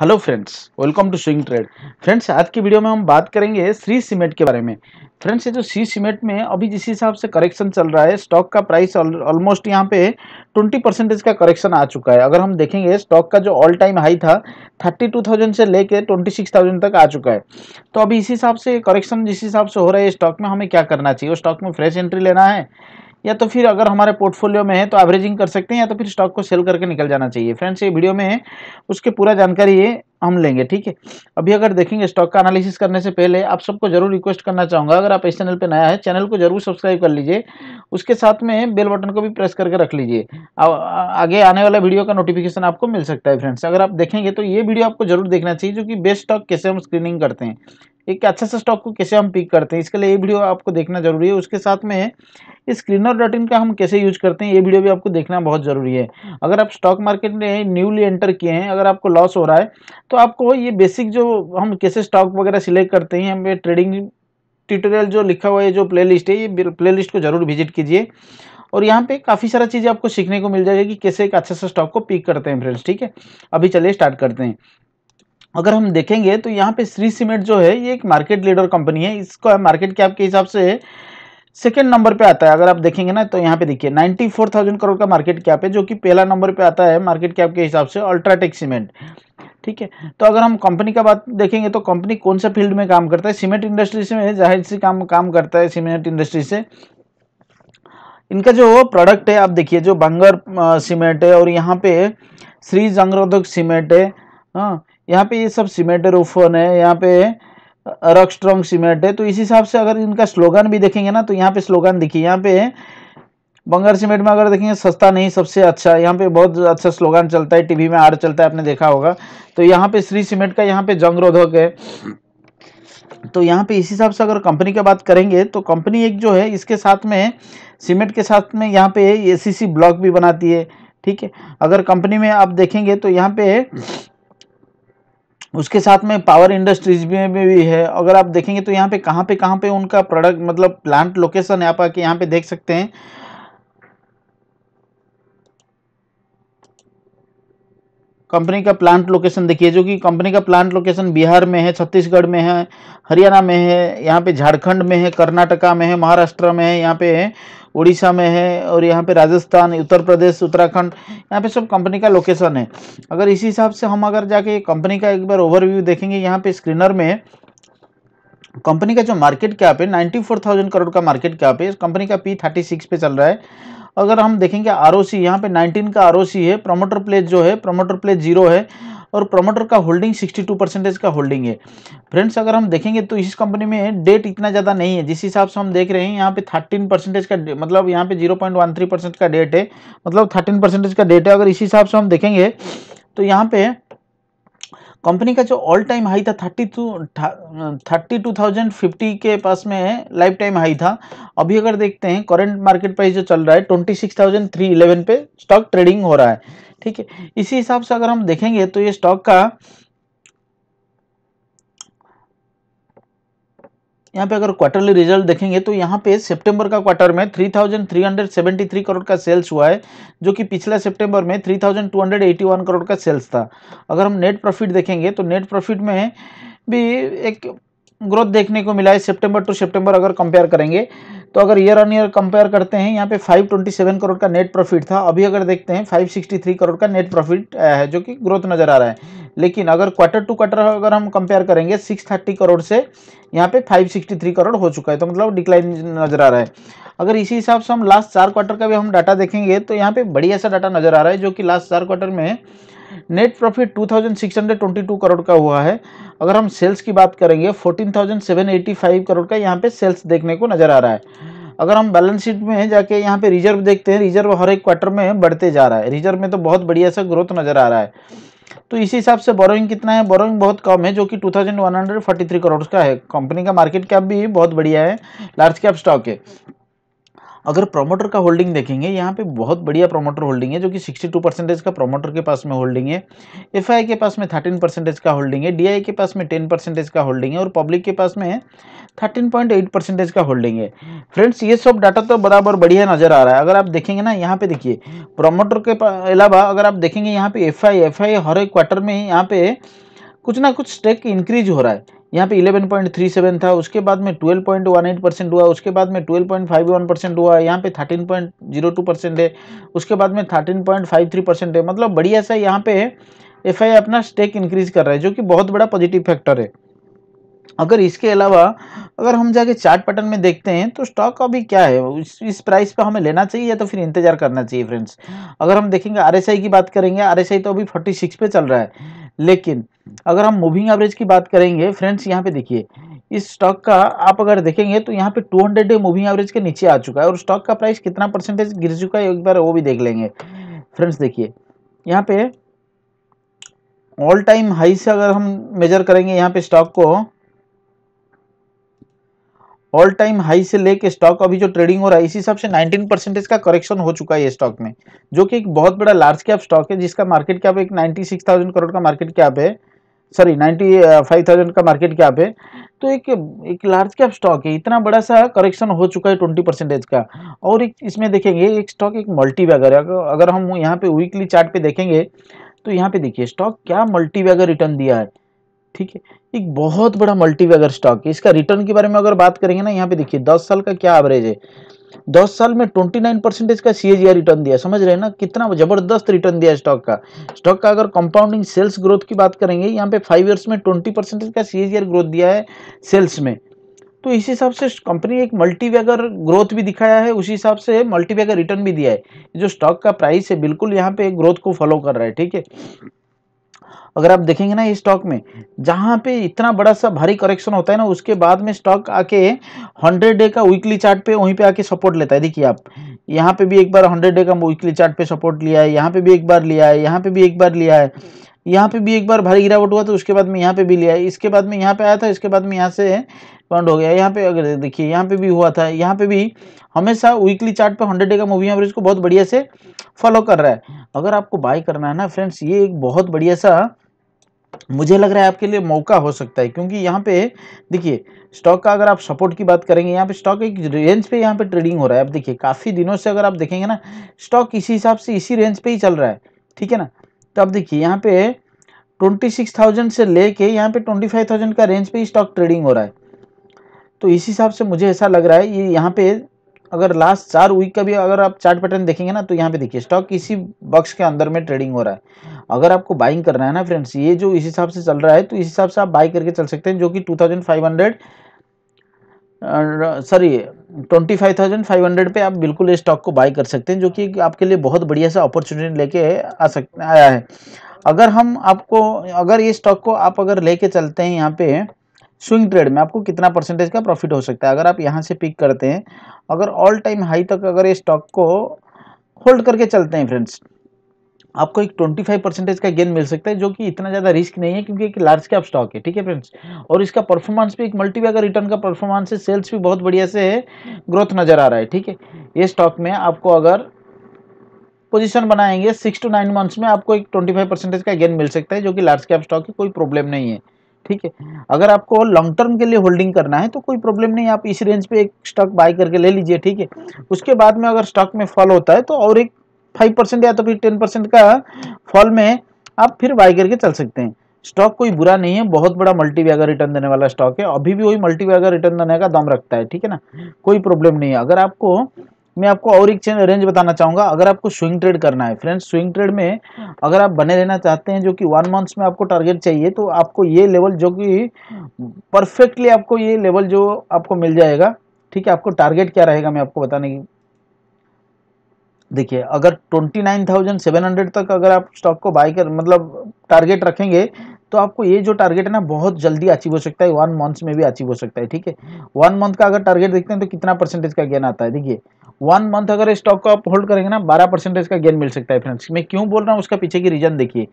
hello friends welcome to swing trade friends आज की video में हम बात करेंगे श्री सीमेंट के बारे में फ्रेंड्स ये जो सी सीमेंट में अभी जिस हिसाब से करेक्शन चल रहा है स्टॉक का प्राइस ऑलमोस्ट यहाँ पे 20 परसेंटेज का करेक्शन आ चुका है अगर हम देखेंगे स्टॉक का जो ऑल टाइम हाई था 32,000 से लेके 26,000 तक आ चुका है तो अभी इसी हिसाब से करेक्शन जिस हिसाब से हो रहा है स्टॉक में हमें क्या करना चाहिए स्टॉक में फ्रेश एंट्री लेना है या तो फिर अगर हमारे पोर्टफोलियो में है तो एवरेजिंग कर सकते हैं या तो फिर स्टॉक को सेल करके निकल जाना चाहिए फ्रेंड्स ये वीडियो में है उसके पूरा जानकारी ये हम लेंगे ठीक है अभी अगर देखेंगे स्टॉक का एनालिसिस करने से पहले आप सबको जरूर रिक्वेस्ट करना चाहूँगा अगर आप इस चैनल पर नया है चैनल को जरूर सब्सक्राइब कर लीजिए उसके साथ में बेल बटन को भी प्रेस करके रख लीजिए आगे आने वाला वीडियो का नोटिफिकेशन आपको मिल सकता है फ्रेंड्स अगर आप देखेंगे तो ये वीडियो आपको जरूर देखना चाहिए जो कि बेस्ट स्टॉक कैसे हम स्क्रीनिंग करते हैं एक अच्छे से स्टॉक को कैसे हम पिक करते हैं इसके लिए ये वीडियो आपको देखना जरूरी है उसके साथ में स्क्रीनर डॉट इन का हम कैसे यूज करते हैं ये वीडियो भी आपको देखना बहुत ज़रूरी है अगर आप स्टॉक मार्केट में न्यूली एंटर किए हैं अगर आपको लॉस हो रहा है तो आपको ये बेसिक जो हम कैसे स्टॉक वगैरह सिलेक्ट करते हैं हमें ट्रेडिंग ट्यूटोरियल जो लिखा हुआ है जो प्लेलिस्ट है ये प्लेलिस्ट को ज़रूर विजिट कीजिए और यहाँ पे काफ़ी सारा चीज़ें आपको सीखने को मिल जाएगी कि कैसे एक अच्छे से स्टॉक को पिक करते हैं फ्रेंड्स ठीक है अभी चलिए स्टार्ट करते हैं अगर हम देखेंगे तो यहाँ पे श्री सीमेंट जो है ये एक मार्केट लीडर कंपनी है इसका मार्केट कैप के हिसाब से सेकेंड नंबर पे आता है अगर आप देखेंगे ना तो यहाँ पे देखिए 94,000 करोड़ का मार्केट कैप है जो कि पहला नंबर पे आता है मार्केट कैप के हिसाब से अल्ट्राटेक सीमेंट ठीक है तो अगर हम कंपनी का बात देखेंगे तो कंपनी कौन सा फील्ड में काम करता है सीमेंट इंडस्ट्री से जाहिर सी काम काम करता है सीमेंट इंडस्ट्री से इनका जो प्रोडक्ट है आप देखिए जो बंगर सीमेंट है और यहाँ पे श्री जंगरोधक सीमेंट है हाँ यहाँ पे ये सब सीमेंट रोफोन है यहाँ पे रक स्ट्रॉन्ग सीमेंट है तो इसी हिसाब से अगर इनका स्लोगन भी देखेंगे ना तो यहाँ पे स्लोगन देखिए यहाँ पे बंगार सीमेंट में अगर देखेंगे सस्ता नहीं सबसे अच्छा यहाँ पे बहुत अच्छा स्लोगन चलता है टीवी में आर चलता है आपने देखा होगा तो यहाँ पे श्री सीमेंट का यहाँ पे जंग रोधक है तो यहाँ पे इसी हिसाब से अगर कंपनी की बात करेंगे तो कंपनी एक जो है इसके साथ में सीमेंट के साथ में यहाँ पे ए ब्लॉक भी बनाती है ठीक है अगर कंपनी में आप देखेंगे तो यहाँ पे उसके साथ में पावर इंडस्ट्रीज में भी है अगर आप देखेंगे तो यहाँ पे कहाँ पे कहाँ पे उनका प्रोडक्ट मतलब प्लांट लोकेशन है आप आके यहाँ पे देख सकते हैं कंपनी का प्लांट लोकेशन देखिए जो कि कंपनी का प्लांट लोकेशन बिहार में है छत्तीसगढ़ में है हरियाणा में है यहाँ पे झारखंड में है कर्नाटका में है महाराष्ट्र में है यहाँ पे उड़ीसा में है और यहाँ पे राजस्थान उत्तर प्रदेश उत्तराखंड यहाँ पे सब कंपनी का लोकेशन है अगर इसी हिसाब से हम अगर जाके कंपनी का एक बार ओवरव्यू देखेंगे यहाँ पे स्क्रीनर में कंपनी का जो मार्केट कैप है नाइन्टी फोर थाउजेंड करोड़ का मार्केट कैप है कंपनी का पी थर्टी सिक्स पे चल रहा है अगर हम देखेंगे आर ओ सी यहाँ पे नाइनटीन का आर ओ सी है प्रमोटर प्लेस जो है प्रमोटर प्लेस जीरो है और प्रमोटर का होल्डिंग सिक्सटी टू परसेंटेज का होल्डिंग है फ्रेंड्स अगर हम देखेंगे तो इस कंपनी में डेट इतना ज़्यादा नहीं है जिस हिसाब से हम देख रहे हैं यहाँ पे थर्टीन परसेंटेज का मतलब यहाँ पे zero point one three percent का डेट है मतलब थर्टीन परसेंटेज का डेट है अगर इस हिसाब से हम देखेंगे तो यहाँ पे कंपनी का जो ऑल टाइम हाई था thirty two thirty two thousand fifty के पास में है लाइफ टाइम हाई था अभी अगर देखते हैं करंट मार्केट प्राइस जो चल रहा है twenty six thousand three eleven पे स्टॉक ट्रेडिंग हो रहा है ठीक है इसी हिसाब से अगर हम देखेंगे तो ये स्टॉक का यहाँ पे अगर क्वार्टरली रिजल्ट देखेंगे तो यहाँ पे सितंबर का क्वार्टर में 3,373 करोड़ का सेल्स हुआ है जो कि पिछला सितंबर में 3,281 करोड़ का सेल्स था अगर हम नेट प्रॉफिट देखेंगे तो नेट प्रॉफिट में भी एक ग्रोथ देखने को मिला है सितंबर टू सितंबर अगर कंपेयर करेंगे तो अगर ईयर ऑन ईयर कंपेयर करते हैं यहाँ पे 527 करोड़ का नेट प्रॉफिट था अभी अगर देखते हैं 563 करोड़ का नेट प्रॉफिट है जो कि ग्रोथ नज़र आ रहा है लेकिन अगर क्वार्टर टू क्वार्टर अगर हम कंपेयर करेंगे 630 करोड़ से यहाँ पे 563 करोड़ हो चुका है तो मतलब डिक्लाइन नज़र आ रहा है अगर इसी हिसाब से हम लास्ट चार क्वार्टर का भी हम डाटा देखेंगे तो यहाँ पे बढ़िया सा डाटा नज़र आ रहा है जो कि लास्ट चार क्वार्टर में नेट प्रॉफिट 2622 करोड़ का हुआ है अगर हम सेल्स की बात करेंगे 14785 करोड़ का यहाँ पे सेल्स देखने को नज़र आ रहा है अगर हम बैलेंस शीट में जाके यहाँ पे रिजर्व देखते हैं रिजर्व हर एक क्वार्टर में बढ़ते जा रहा है रिजर्व में तो बहुत बढ़िया सा ग्रोथ नज़र आ रहा है तो इसी हिसाब से बोरोइंग कितना है बोरोइंग बहुत कम है जो कि 2143 करोड़ का है कंपनी का मार्केट कैप भी बहुत बढ़िया है लार्ज कैप स्टॉक है अगर प्रोमोटर का होल्डिंग देखेंगे यहाँ पे बहुत बढ़िया प्रोमोटर होल्डिंग है जो कि 62 परसेंटेज का प्रोमोटर के पास में होल्डिंग है एफ के पास में 13 परसेंटेज का होल्डिंग है डी के पास में 10 परसेंटेज का होल्डिंग है और पब्लिक के पास में थर्टीन पॉइंट एट परसेंटेज का होल्डिंग है फ्रेंड्स ये सब डाटा तो बराबर बढ़िया नजर आ रहा है अगर आप देखेंगे ना यहाँ पे देखिए प्रोमोटर के अलावा अगर आप देखेंगे यहाँ पे एफ आई हर एक क्वार्टर में यहाँ पे कुछ ना कुछ स्टेक इंक्रीज हो रहा है यहाँ पे 11.37 था उसके बाद में 12.18 परसेंट हुआ उसके बाद में 12.51 परसेंट हुआ यहाँ पे 13.02 परसेंट है उसके बाद में 13.53 परसेंट है मतलब बढ़िया सा यहाँ पे एफ अपना स्टेक इंक्रीज कर रहा है जो कि बहुत बड़ा पॉजिटिव फैक्टर है अगर इसके अलावा अगर हम जाके चार्ट पैटर्न में देखते हैं तो स्टॉक अभी क्या है इस, इस प्राइस पे हमें लेना चाहिए या तो फिर इंतजार करना चाहिए फ्रेंड्स अगर हम देखेंगे आरएसआई की बात करेंगे आरएसआई तो अभी 46 पे चल रहा है लेकिन अगर हम मूविंग एवरेज की बात करेंगे फ्रेंड्स यहाँ पे देखिए इस स्टॉक का आप अगर देखेंगे तो यहाँ पे 200 डे मूविंग एवरेज के नीचे आ चुका है और स्टॉक का प्राइस कितना परसेंटेज गिर चुका है एक बार वो भी देख लेंगे फ्रेंड्स देखिए यहाँ पे ऑल टाइम हाई से अगर हम मेजर करेंगे यहाँ पे स्टॉक को ऑल टाइम हाई से लेके स्टॉक अभी जो ट्रेडिंग हो रहा है इसी हिसाब से 19 परसेंटेज का करेक्शन हो चुका है ये स्टॉक में जो कि एक बहुत बड़ा लार्ज कैप स्टॉक है जिसका मार्केट कैप एक 96,000 करोड़ का मार्केट कैप है सॉरी नाइन्टी फाइव थाउजेंड का मार्केट कैप है तो एक एक लार्ज कैप स्टॉक है इतना बड़ा सा करेक्शन हो चुका है ट्वेंटी परसेंटेज का और एक इसमें देखेंगे एक स्टॉक एक मल्टी वैगर है अगर हम यहाँ पे वीकली चार्ट पे देखेंगे तो यहाँ पे देखिए स्टॉक क्या मल्टी वैगर रिटर्न दिया है ठीक है एक बहुत बड़ा मल्टी वैगर स्टॉक है इसका रिटर्न के बारे में अगर बात करेंगे ना यहाँ पे देखिए दस साल का क्या एवरेज है दस साल में ट्वेंटी नाइन परसेंटेज का सी रिटर्न दिया समझ रहे हैं ना कितना जबरदस्त रिटर्न दिया स्टॉक का स्टॉक का अगर कंपाउंडिंग सेल्स ग्रोथ की बात करेंगे यहाँ पे फाइव ईयर्स में ट्वेंटी परसेंटेज का सी ग्रोथ दिया है सेल्स में तो इस हिसाब से कंपनी एक मल्टीवैगर ग्रोथ भी दिखाया है उसी हिसाब से मल्टीवैगर रिटर्न भी दिया है जो स्टॉक का प्राइस है बिल्कुल यहाँ पे ग्रोथ को फॉलो कर रहा है ठीक है अगर आप देखेंगे ना इस स्टॉक में जहाँ पे इतना बड़ा सा भारी करेक्शन होता है ना उसके बाद में स्टॉक आके हंड्रेड डे का वीकली चार्ट पे वहीं पे आके सपोर्ट लेता है देखिए आप यहाँ पे भी एक बार हंड्रेड डे का वीकली चार्ट पे सपोर्ट लिया है यहाँ पे भी एक बार लिया है यहाँ पे भी एक बार लिया है यहाँ पे भी एक बार भारी गिरावट हुआ तो उसके बाद में यहाँ पे भी लिया है इसके बाद में यहाँ पे आया था इसके बाद में यहाँ से बाउंड हो गया यहाँ पे अगर देखिए यहाँ पे भी हुआ था यहाँ पे भी हमेशा वीकली चार्ट पे हंड्रेड डे का मूविंग एवरेज को बहुत बढ़िया से फॉलो कर रहा है अगर आपको बाय करना है ना फ्रेंड्स ये एक बहुत बढ़िया सा मुझे लग रहा है आपके लिए मौका हो सकता है क्योंकि यहाँ पे देखिए स्टॉक का अगर आप सपोर्ट की बात करेंगे यहाँ पे स्टॉक एक रेंज पे यहाँ पे ट्रेडिंग हो रहा है आप देखिए काफ़ी दिनों से अगर आप देखेंगे ना स्टॉक इसी हिसाब से इसी रेंज पे ही चल रहा है ठीक है ना तो आप देखिए यहाँ पे ट्वेंटी सिक्स थाउजेंड से लेके यहाँ पे ट्वेंटी फाइव थाउजेंड का रेंज पे ही स्टॉक ट्रेडिंग हो रहा है तो इस हिसाब से मुझे ऐसा लग रहा है ये यहाँ पे अगर लास्ट चार वीक का भी अगर आप चार्ट पैटर्न देखेंगे ना तो यहाँ पे देखिए स्टॉक इसी बक्स के अंदर में ट्रेडिंग हो रहा है अगर आपको बाइंग करना है ना फ्रेंड्स ये जो इस हिसाब से चल रहा है तो इस हिसाब से आप बाई करके चल सकते हैं जो कि 2500 सॉरी हंड्रेड पे आप बिल्कुल इस स्टॉक को बाई कर सकते हैं जो कि आपके लिए बहुत बढ़िया सा अपॉर्चुनिटी लेके आ सकते आया है अगर हम आपको अगर ये स्टॉक को आप अगर लेके चलते हैं यहाँ पे स्विंग ट्रेड में आपको कितना परसेंटेज का प्रॉफिट हो सकता है अगर आप यहाँ से पिक करते हैं अगर ऑल टाइम हाई तक अगर ये स्टॉक को होल्ड करके चलते हैं फ्रेंड्स आपको एक 25 परसेंटेज का गेन मिल सकता है जो कि इतना ज़्यादा रिस्क नहीं है क्योंकि एक लार्ज कैप स्टॉक है ठीक है फ्रेंड्स और इसका परफॉर्मेंस भी एक मल्टीबैगर रिटर्न का परफॉर्मेंस है सेल्स भी बहुत बढ़िया से है ग्रोथ नज़र आ रहा है ठीक है ये स्टॉक में आपको अगर पोजीशन बनाएंगे सिक्स टू नाइन मंथ्स में आपको एक ट्वेंटी फाइव परसेंटेज का गेन मिल सकता है जो कि लार्ज कैप स्टॉक की कोई प्रॉब्लम नहीं है ठीक है अगर आपको लॉन्ग टर्म के लिए होल्डिंग करना है तो कोई प्रॉब्लम नहीं आप इस रेंज पे एक स्टॉक बाय करके ले लीजिए ठीक है उसके बाद में अगर स्टॉक में फॉल होता है तो और एक फाइव परसेंट या तो फिर टेन परसेंट का फॉल में आप फिर बाय करके चल सकते हैं स्टॉक कोई बुरा नहीं है बहुत बड़ा मल्टीवैगर रिटर्न देने वाला स्टॉक है अभी भी वही मल्टीवैगर रिटर्न देने का दम रखता है ठीक है ना कोई प्रॉब्लम नहीं है अगर आपको मैं आपको और एक रेंज बताना चाहूंगा अगर आपको स्विंग ट्रेड करना है फ्रेंड्स स्विंग ट्रेड में अगर आप बने रहना चाहते हैं जो कि वन मंथ्स में आपको टारगेट चाहिए तो आपको ये लेवल जो कि परफेक्टली आपको ये लेवल जो आपको मिल जाएगा ठीक है आपको टारगेट क्या रहेगा मैं आपको बताने की देखिए अगर 29,700 तक अगर आप स्टॉक को बाय कर मतलब टारगेट रखेंगे तो आपको ये जो टारगेट है ना बहुत जल्दी अचीव हो सकता है वन मंथ्स में भी अचीव हो सकता है ठीक है वन मंथ का अगर टारगेट देखते हैं तो कितना परसेंटेज का गेन आता है देखिए वन मंथ अगर स्टॉक को आप होल्ड करेंगे ना बारह परसेंटेज का गेन मिल सकता है फ्रेंड्स मैं क्यों बोल रहा हूँ उसका पीछे की रीजन देखिए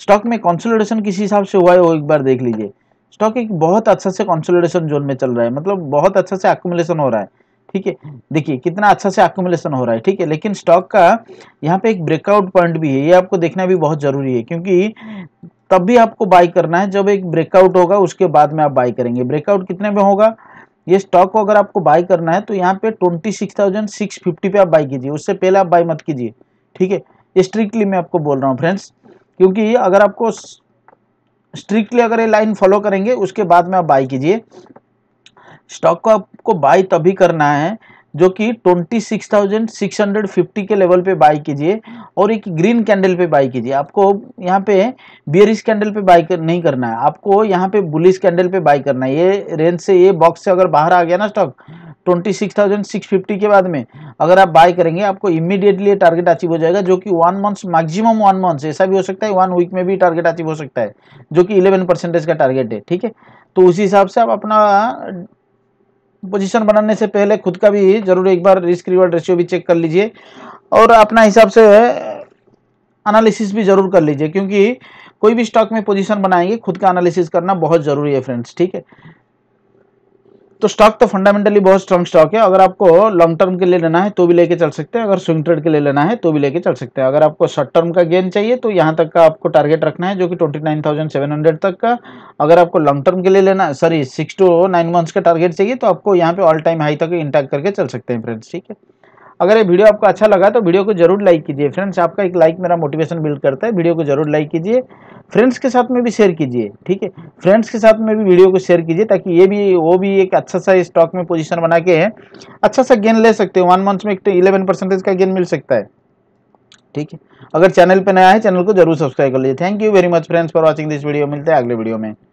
स्टॉक में कॉन्सोलिडेशन किस हिसाब से हुआ है वो एक बार देख लीजिए स्टॉक एक बहुत अच्छा से कॉन्सोलिडेशन जोन में चल रहा है मतलब बहुत अच्छा से एक्यूमुलेशन हो रहा है ठीक है देखिए कितना अच्छा से एक्यूमुलेशन हो रहा है ठीक है लेकिन स्टॉक का यहाँ पे एक ब्रेकआउट पॉइंट भी है ये आपको देखना भी बहुत जरूरी है क्योंकि तब भी आपको बाई करना है जब एक ब्रेकआउट होगा उसके बाद में आप बाई करेंगे ब्रेकआउट कितने में होगा ये स्टॉक को अगर आपको बाई करना है तो यहाँ पे twenty six thousand six fifty पे आप बाई कीजिए उससे पहले आप बाई मत कीजिए ठीक है स्ट्रिक्टली मैं आपको बोल रहा हूँ फ्रेंड्स क्योंकि अगर आपको स्ट्रिक्टली अगर ये लाइन फॉलो करेंगे उसके बाद में आप बाई कीजिए स्टॉक को आपको बाई तभी करना है जो कि 26,650 के लेवल पे बाई कीजिए और एक ग्रीन कैंडल पे बाई कीजिए आपको यहाँ पे बियरिश कैंडल पे बाई कर, नहीं करना है आपको यहाँ पे बुलिश कैंडल पे बाई करना है ये रेंज से ये बॉक्स से अगर बाहर आ गया ना स्टॉक 26,650 के बाद में अगर आप बाय करेंगे आपको इमीडिएटली टारगेट अचीव हो जाएगा जो कि one month maximum one month ऐसा भी हो सकता है वन वीक में भी टारगेट अचीव हो सकता है जो कि 11 परसेंटेज का टारगेट है ठीक है तो उसी हिसाब से आप अपना पोजीशन बनाने से पहले खुद का भी जरूर एक बार रिस्क रिवर्ड रेशियो भी चेक कर लीजिए और अपना हिसाब से एनालिसिस भी जरूर कर लीजिए क्योंकि कोई भी स्टॉक में पोजीशन बनाएंगे खुद का एनालिसिस करना बहुत ज़रूरी है फ्रेंड्स ठीक है तो स्टॉक तो फंडामेंटली बहुत स्ट्रॉन्ग स्टॉक है अगर आपको लॉन्ग टर्म के लिए लेना है तो भी लेके चल सकते हैं अगर स्विंग ट्रेड के लिए लेना है तो भी लेके चल सकते हैं अगर आपको शॉर्ट टर्म का गेन चाहिए तो यहाँ तक का आपको टारगेट रखना है जो कि 29,700 तक का अगर आपको लॉन्ग टर्म के लिए लेना sorry six to nine months का टारगेट चाहिए तो आपको यहाँ पे ऑल टाइम हाई तक इंटैक्ट करके चल सकते हैं फ्रेंड्स ठीक है अगर ये वीडियो आपको अच्छा लगा तो वीडियो को जरूर लाइक कीजिए फ्रेंड्स आपका एक लाइक मेरा मोटिवेशन बिल्ड करता है वीडियो को जरूर लाइक कीजिए फ्रेंड्स के साथ में भी शेयर कीजिए ठीक है फ्रेंड्स के साथ में भी वीडियो को शेयर कीजिए ताकि ये भी वो भी एक अच्छा सा स्टॉक में पोजीशन बना के अच्छा सा गेन ले सकते हैं वन मंथ में एक इलेवन तो परसेंटेज का गेन मिल सकता है ठीक है अगर चैनल पर नया है चैनल को जरूर सब्सक्राइब कर लीजिए thank you very much friends for watching this video मिलते हैं अगले वीडियो में